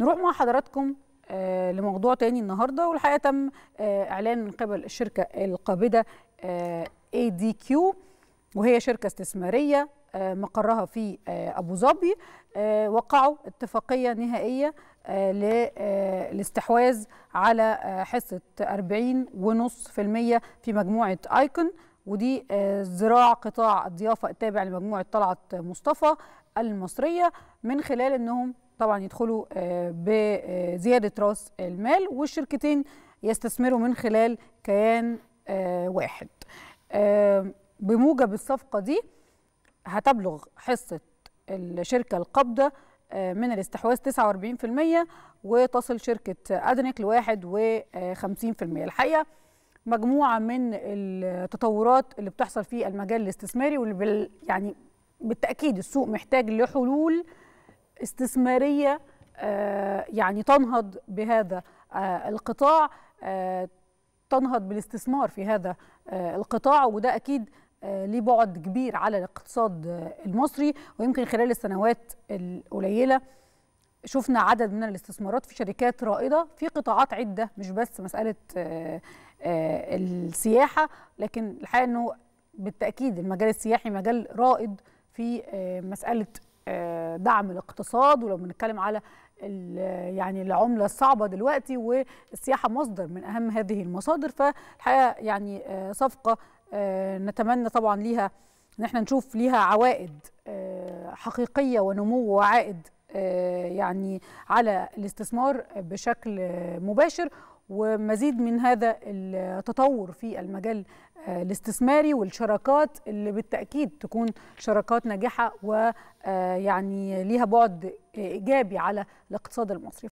نروح مع حضراتكم آه، لموضوع تاني النهارده والحقيقه تم آه، اعلان من قبل الشركه القابضه اي دي كيو وهي شركه استثماريه آه، مقرها في ابو ظبي وقعوا اتفاقيه نهائيه للاستحواذ على حصه 40.5% في مجموعه ايكون ودي آه، زراع قطاع الضيافه التابع لمجموعه طلعت مصطفى المصريه من خلال انهم طبعا يدخلوا آه، بزياده راس المال والشركتين يستثمروا من خلال كيان آه، واحد بموجب الصفقه دي هتبلغ حصه الشركه القابضه من الاستحواذ 49% وتصل شركه ادنك لواحد و الميه الحقيقه مجموعه من التطورات اللي بتحصل في المجال الاستثماري واللي بال يعني بالتاكيد السوق محتاج لحلول استثماريه آه، يعني تنهض بهذا آه، القطاع آه، تنهض بالاستثمار في هذا القطاع وده اكيد ليه بعد كبير على الاقتصاد المصري ويمكن خلال السنوات القليله شفنا عدد من الاستثمارات في شركات رائده في قطاعات عده مش بس مساله آه، آه، السياحه لكن الحقيقه انه بالتاكيد المجال السياحي مجال رائد في آه، مساله دعم الاقتصاد ولو بنتكلم على يعني العمله الصعبه دلوقتي والسياحه مصدر من اهم هذه المصادر فالحقيقه يعني صفقه نتمنى طبعا ليها ان احنا نشوف ليها عوائد حقيقيه ونمو وعائد آه، يعني على الاستثمار بشكل مباشر ومزيد من هذا التطور في المجال آه، الاستثماري والشراكات اللي بالتاكيد تكون شراكات ناجحه ويعني آه، ليها بعد ايجابي على الاقتصاد المصري